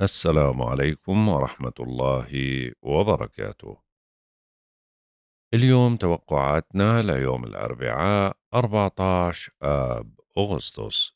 السلام عليكم ورحمة الله وبركاته. اليوم توقعاتنا ليوم الأربعاء 14 آب أغسطس.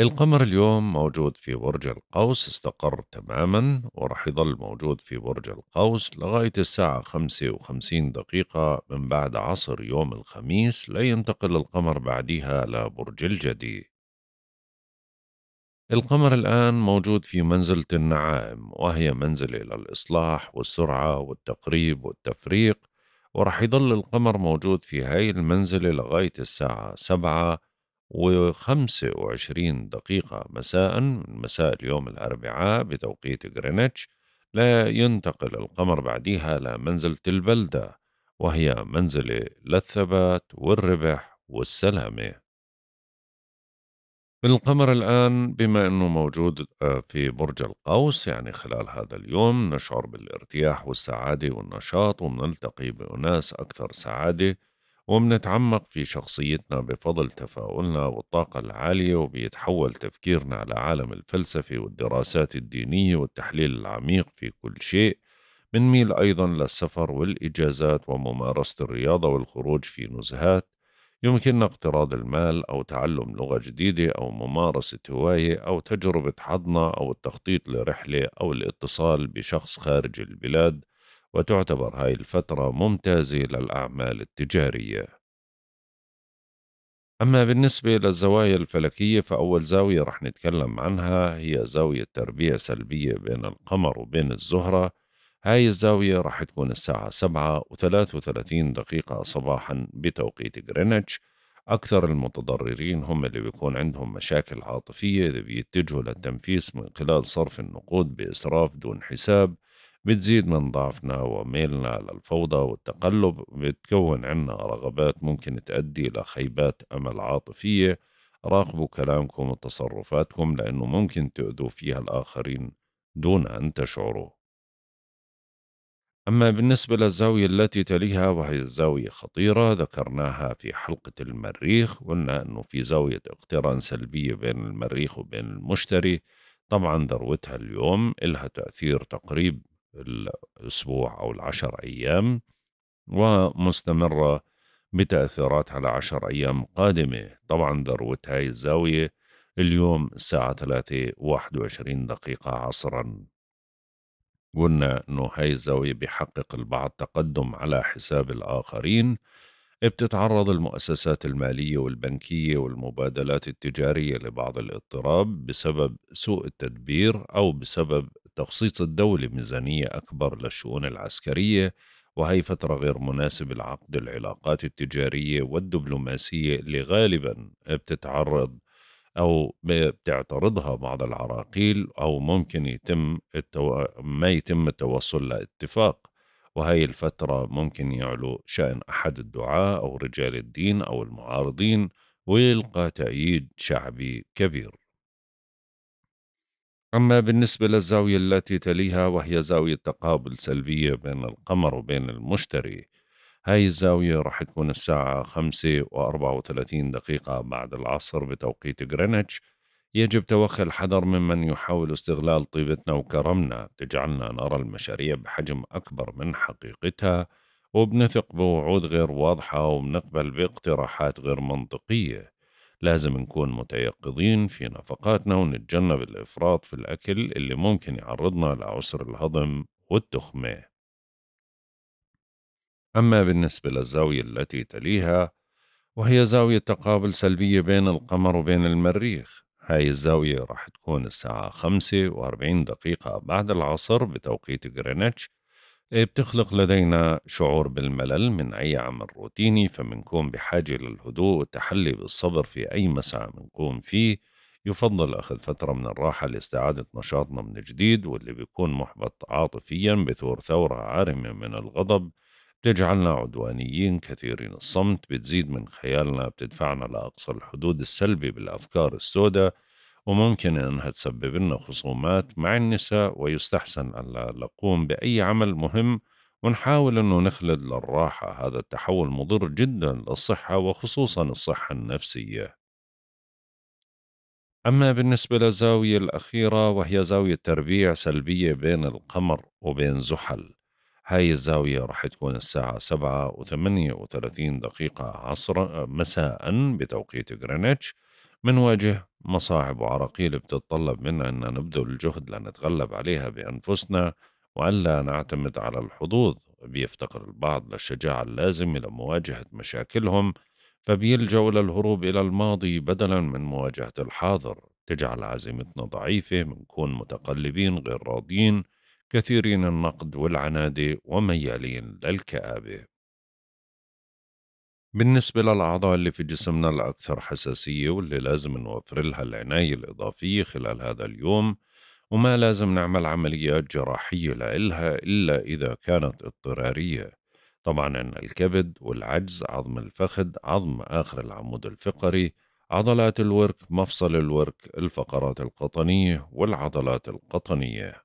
القمر اليوم موجود في برج القوس استقر تماما ورح يظل موجود في برج القوس لغاية الساعة 55 دقيقة من بعد عصر يوم الخميس لينتقل القمر بعدها لبرج الجدي القمر الآن موجود في منزلة النعائم وهي منزلة للإصلاح والسرعة والتقريب والتفريق ورح يضل القمر موجود في هاي المنزلة لغاية الساعة سبعة وخمسة وعشرين دقيقة مساء من مساء اليوم الأربعاء بتوقيت غرينتش لا ينتقل القمر بعديها لمنزلة البلدة وهي منزلة للثبات والربح والسلامة القمر الآن بما أنه موجود آه، في برج القوس يعني خلال هذا اليوم نشعر بالارتياح والسعادة والنشاط ونلتقي بأناس أكثر سعادة ومنتعمق في شخصيتنا بفضل تفاؤلنا والطاقة العالية وبيتحول تفكيرنا على عالم الفلسفة والدراسات الدينية والتحليل العميق في كل شيء بنميل أيضا للسفر والإجازات وممارسة الرياضة والخروج في نزهات يمكننا اقتراض المال أو تعلم لغة جديدة أو ممارسة هواية أو تجربة حضنة أو التخطيط لرحلة أو الاتصال بشخص خارج البلاد وتعتبر هاي الفترة ممتازة للأعمال التجارية أما بالنسبة للزوايا الفلكية فأول زاوية رح نتكلم عنها هي زاوية تربية سلبية بين القمر وبين الزهرة هاي الزاوية راح تكون الساعة سبعة وثلاث وثلاثين دقيقة صباحا بتوقيت غرينتش أكثر المتضررين هم اللي بيكون عندهم مشاكل عاطفية إذا بيتجهوا للتنفيس من خلال صرف النقود بإسراف دون حساب بتزيد من ضعفنا وميلنا للفوضى والتقلب بتكون عنا رغبات ممكن تؤدي لخيبات أمل عاطفية راقبوا كلامكم وتصرفاتكم لأنه ممكن تؤذوا فيها الآخرين دون أن تشعروا أما بالنسبة للزاوية التي تليها وهي الزاوية خطيرة ذكرناها في حلقة المريخ قلنا أنه في زاوية اقتران سلبية بين المريخ وبين المشتري طبعا ذروتها اليوم إلها تأثير تقريب الأسبوع أو العشر أيام ومستمرة بتأثيرات على عشر أيام قادمة طبعا ذروة هاي الزاوية اليوم الساعة ثلاثة واحد وعشرين دقيقة عصرا قلنا إنه هاي الزاوية بيحقق البعض تقدم على حساب الآخرين بتتعرض المؤسسات المالية والبنكية والمبادلات التجارية لبعض الاضطراب بسبب سوء التدبير أو بسبب تخصيص الدولة ميزانية أكبر للشؤون العسكرية وهي فترة غير مناسبة لعقد العلاقات التجارية والدبلوماسية اللي غالبا بتتعرض أو بتعترضها بعض العراقيل أو ممكن يتم التو... ما يتم التوصل لاتفاق وهي الفترة ممكن يعلو شأن أحد الدعاة أو رجال الدين أو المعارضين ويلقى تأييد شعبي كبير أما بالنسبة للزاوية التي تليها وهي زاوية تقابل سلبية بين القمر وبين المشتري هاي الزاوية راح تكون الساعة خمسة وأربعة وثلاثين دقيقة بعد العصر بتوقيت غرينتش يجب توخي الحذر ممن يحاول استغلال طيبتنا وكرمنا تجعلنا نرى المشاريع بحجم أكبر من حقيقتها وبنثق بوعود غير واضحة وبنقبل باقتراحات غير منطقية لازم نكون متيقظين في نفقاتنا ونتجنب الإفراط في الأكل اللي ممكن يعرضنا لعسر الهضم والتخمة أما بالنسبة للزاوية التي تليها وهي زاوية تقابل سلبية بين القمر وبين المريخ هاي الزاوية راح تكون الساعة خمسة وأربعين دقيقة بعد العصر بتوقيت غرينتش إيه، بتخلق لدينا شعور بالملل من أي عمل روتيني فمنكون بحاجة للهدوء والتحلي بالصبر في أي مسعى منقوم فيه يفضل أخذ فترة من الراحة لاستعادة نشاطنا من جديد واللي بيكون محبط عاطفيا بثور ثورة عارمة من الغضب بتجعلنا عدوانيين كثيرين الصمت بتزيد من خيالنا بتدفعنا لأقصى الحدود السلبي بالأفكار السوداء وممكن أنها تسبب لنا خصومات مع النساء ويستحسن ألا نقوم بأي عمل مهم ونحاول أنه نخلد للراحة هذا التحول مضر جدا للصحة وخصوصا الصحة النفسية أما بالنسبة للزاوية الأخيرة وهي زاوية تربيع سلبية بين القمر وبين زحل هاي الزاوية رح تكون الساعة سبعة وثمانية وثلاثين دقيقة عصر آه، مساء بتوقيت غرينتش منواجه مصاعب وعراقيل بتتطلب منا أن نبذل الجهد لنتغلب عليها بأنفسنا وألا نعتمد على الحظوظ بيفتقر البعض للشجاعة اللازمة لمواجهة مشاكلهم فبيلجأوا للهروب إلى الماضي بدلا من مواجهة الحاضر تجعل عزيمتنا ضعيفة منكون متقلبين غير راضين كثيرين النقد والعناد وميالين للكآبة بالنسبة للأعضاء اللي في جسمنا الأكثر حساسية واللي لازم نوفر لها العناية الإضافية خلال هذا اليوم وما لازم نعمل عمليات جراحية لإلها إلا إذا كانت اضطرارية طبعا الكبد والعجز عظم الفخذ عظم آخر العمود الفقري عضلات الورك مفصل الورك الفقرات القطنية والعضلات القطنية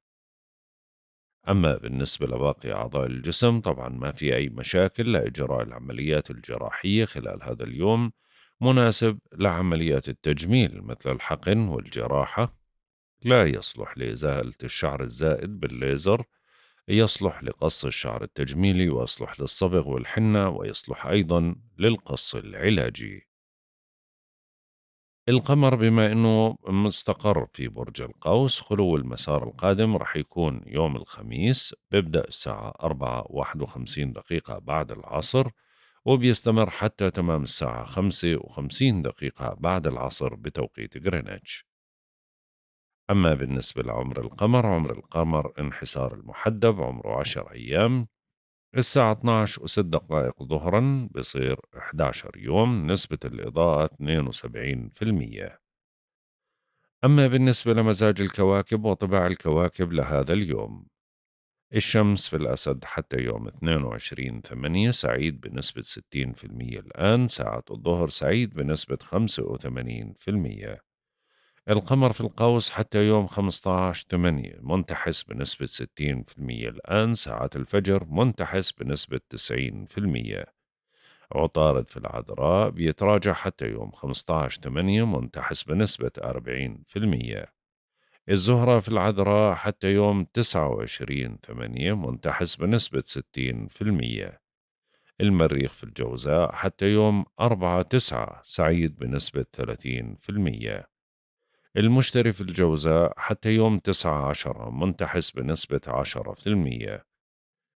أما بالنسبة لباقي أعضاء الجسم طبعا ما في أي مشاكل لإجراء العمليات الجراحية خلال هذا اليوم مناسب لعمليات التجميل مثل الحقن والجراحة لا يصلح لإزالة الشعر الزائد بالليزر يصلح لقص الشعر التجميلي ويصلح للصبغ والحنة ويصلح أيضا للقص العلاجي القمر بما أنه مستقر في برج القوس خلو المسار القادم رح يكون يوم الخميس بيبدأ الساعة 4:51 دقيقة بعد العصر وبيستمر حتى تمام الساعة 5:50 دقيقة بعد العصر بتوقيت غرينتش أما بالنسبة لعمر القمر عمر القمر انحسار المحدب عمره 10 أيام الساعة 12 و6 دقائق ظهرا بصير 11 يوم نسبة الإضاءة 72% أما بالنسبة لمزاج الكواكب وطباع الكواكب لهذا اليوم الشمس في الأسد حتى يوم 22 8 سعيد بنسبة 60% الآن ساعة الظهر سعيد بنسبة 85% القمر في القوس حتى يوم 15 8 منتحس بنسبة 60% الآن ساعة الفجر منتحس بنسبة 90% عطارد في العذراء بيتراجع حتى يوم 15 8 منتحس بنسبة 40% الزهرة في العذراء حتى يوم 29 8 منتحس بنسبة 60% المريخ في الجوزاء حتى يوم 4 9 سعيد بنسبة 30% المشتري في الجوزاء حتى يوم تسعة عشرة منتحس بنسبة عشرة في المية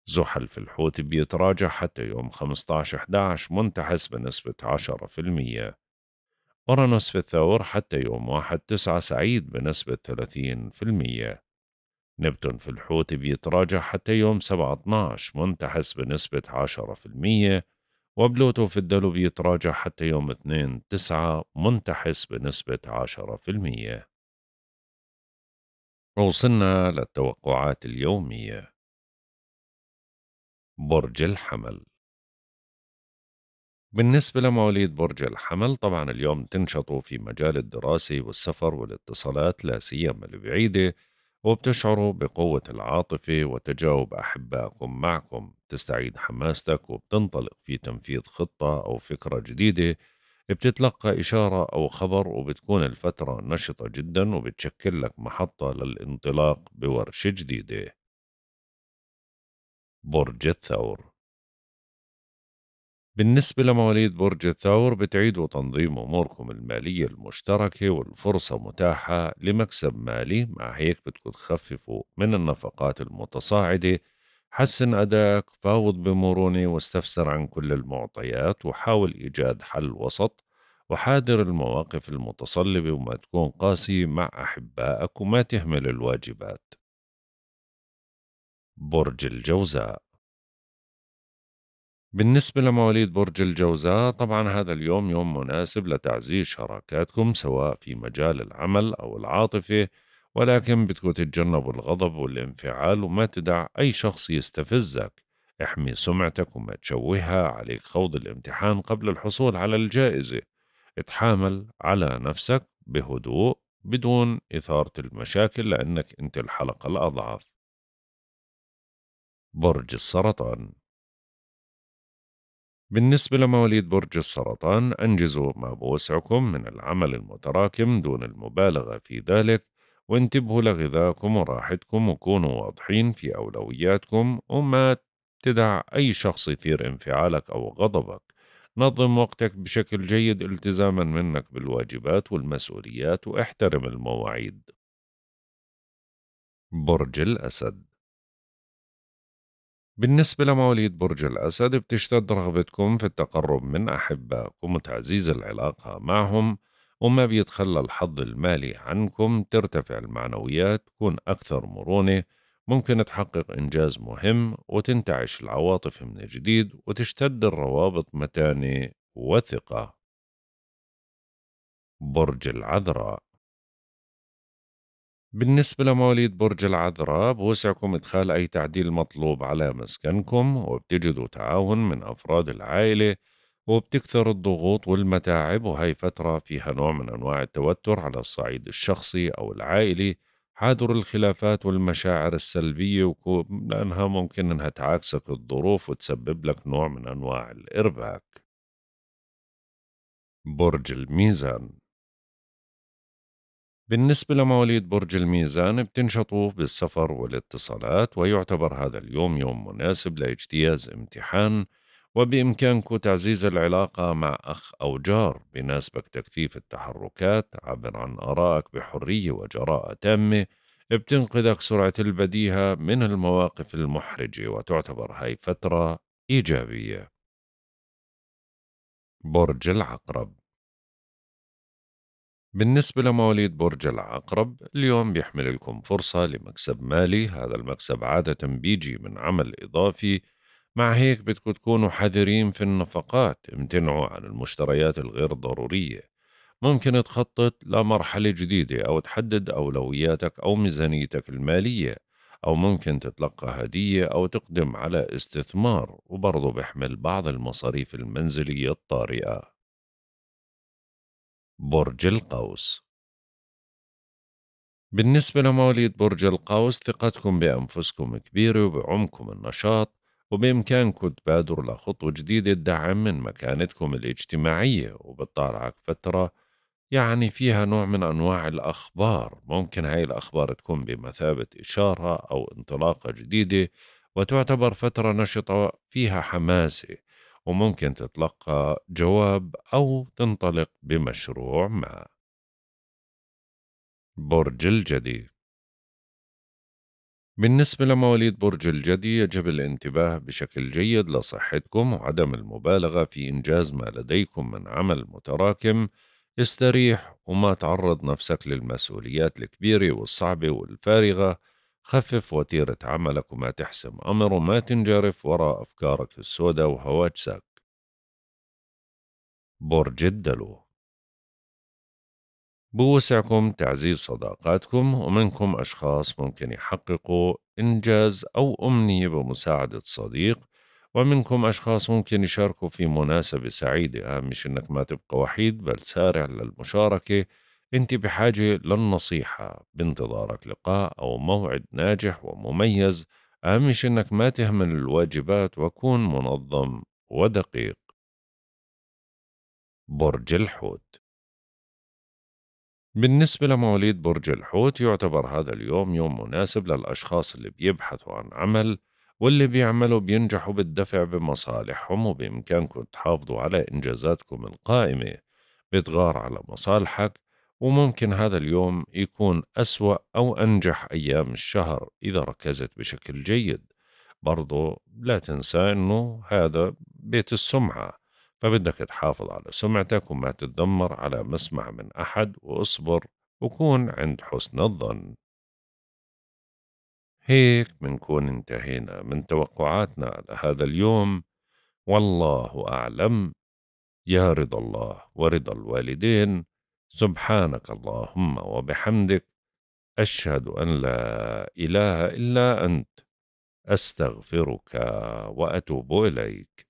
زحل في الحوت بيتراجع حتى يوم 15 11 منتحس بنسبة 10% أورانوس في الثور حتى يوم 1 9 سعيد بنسبة 30% نبتون في الحوت بيتراجع حتى يوم سبعة 12 منتحس بنسبة المية وبلوتو في الدلو بيتراجع حتى يوم 2 9 منتحس بنسبة 10% وصلنا للتوقعات اليومية برج الحمل بالنسبة لمواليد برج الحمل طبعا اليوم تنشطوا في مجال الدراسة والسفر والاتصالات لا سيما البعيدة وبتشعروا بقوة العاطفة وتجاوب أحبائكم معكم تستعيد حماستك وبتنطلق في تنفيذ خطة أو فكرة جديدة بتتلقى إشارة أو خبر وبتكون الفترة نشطة جدا وبتشكل لك محطة للانطلاق بورشة جديدة برج الثور بالنسبة لمواليد برج الثور بتعيدوا تنظيم أموركم المالية المشتركة والفرصة متاحة لمكسب مالي مع هيك بتكون تخففوا من النفقات المتصاعدة حسن أدائك فاوض بمرونة واستفسر عن كل المعطيات وحاول إيجاد حل وسط وحاذر المواقف المتصلبة وما تكون قاسي مع أحبائك وما تهمل الواجبات برج الجوزاء بالنسبة لمواليد برج الجوزاء طبعا هذا اليوم يوم مناسب لتعزيز شراكاتكم سواء في مجال العمل أو العاطفة ولكن بدك تتجنبوا الغضب والانفعال وما تدع أي شخص يستفزك احمي سمعتك وما تشوهها عليك خوض الامتحان قبل الحصول على الجائزة اتحامل على نفسك بهدوء بدون إثارة المشاكل لأنك أنت الحلقة الأضعف برج السرطان بالنسبة لمواليد برج السرطان أنجزوا ما بوسعكم من العمل المتراكم دون المبالغة في ذلك وانتبهوا لغذائكم وراحتكم وكونوا واضحين في أولوياتكم وما تدع أي شخص يثير انفعالك أو غضبك نظم وقتك بشكل جيد التزاما منك بالواجبات والمسؤوليات واحترم المواعيد برج الأسد بالنسبة لمواليد برج الأسد بتشتد رغبتكم في التقرب من أحبائكم وتعزيز العلاقة معهم وما بيتخلى الحظ المالي عنكم ترتفع المعنويات تكون أكثر مرونة ممكن تحقق إنجاز مهم وتنتعش العواطف من جديد وتشتد الروابط متانة وثقة برج العذراء بالنسبة لمواليد برج العذراء بوسعكم إدخال أي تعديل مطلوب على مسكنكم وبتجدوا تعاون من أفراد العائلة وبتكثر الضغوط والمتاعب وهي فترة فيها نوع من أنواع التوتر على الصعيد الشخصي أو العائلي حاضر الخلافات والمشاعر السلبية وكو... لأنها ممكن أنها تعاكسك الظروف وتسبب لك نوع من أنواع الإرباك برج الميزان بالنسبة لمواليد برج الميزان بتنشطوا بالسفر والاتصالات ويعتبر هذا اليوم يوم مناسب لاجتياز امتحان وبإمكانك تعزيز العلاقة مع أخ أو جار بناسبك تكثيف التحركات عبر عن آرائك بحرية وجراءة تامة بتنقذك سرعة البديهة من المواقف المحرجة وتعتبر هاي فترة إيجابية برج العقرب بالنسبة لمواليد برج العقرب اليوم بيحمل لكم فرصة لمكسب مالي هذا المكسب عادة بيجي من عمل إضافي مع هيك بدكم تكونوا حذرين في النفقات امتنعوا عن المشتريات الغير ضرورية ممكن تخطط لمرحلة جديدة أو تحدد أولوياتك أو ميزانيتك المالية أو ممكن تتلقى هدية أو تقدم على استثمار وبرضه بحمل بعض المصاريف المنزلية الطارئة برج القوس بالنسبة لمواليد برج القوس ثقتكم بأنفسكم كبيرة وبعمكم النشاط وبإمكانكم تبادروا لخطوة جديدة تدعم من مكانتكم الاجتماعية وبتطالعك فترة يعني فيها نوع من أنواع الأخبار ممكن هاي الأخبار تكون بمثابة إشارة أو انطلاقة جديدة وتعتبر فترة نشطة فيها حماسة وممكن تتلقى جواب أو تنطلق بمشروع ما برج الجدي بالنسبة لمواليد برج الجدي يجب الانتباه بشكل جيد لصحتكم وعدم المبالغة في إنجاز ما لديكم من عمل متراكم استريح وما تعرض نفسك للمسؤوليات الكبيرة والصعبة والفارغة خفف وتيرة عملك وما تحسم أمر وما تنجرف وراء أفكارك السوداء وهواجسك برج الدلو بوسعكم تعزيز صداقاتكم ومنكم أشخاص ممكن يحققوا إنجاز أو أمنية بمساعدة صديق ومنكم أشخاص ممكن يشاركوا في مناسبة سعيدة أهم مش إنك ما تبقى وحيد بل سارع للمشاركة أنت بحاجة للنصيحة بانتظارك لقاء أو موعد ناجح ومميز أهم مش إنك ما تهمل الواجبات وكون منظم ودقيق برج الحوت بالنسبة لمواليد برج الحوت يعتبر هذا اليوم يوم مناسب للأشخاص اللي بيبحثوا عن عمل واللي بيعملوا بينجحوا بالدفع بمصالحهم وبإمكانكم تحافظوا على إنجازاتكم القائمة بتغار على مصالحك وممكن هذا اليوم يكون أسوأ أو أنجح أيام الشهر إذا ركزت بشكل جيد برضو لا تنسى أنه هذا بيت السمعة فبدك تحافظ على سمعتك وما تتذمر على مسمع من أحد واصبر وكون عند حسن الظن هيك منكون انتهينا من توقعاتنا لهذا اليوم والله أعلم يا رضا الله ورضا الوالدين سبحانك اللهم وبحمدك أشهد أن لا إله إلا أنت أستغفرك وأتوب إليك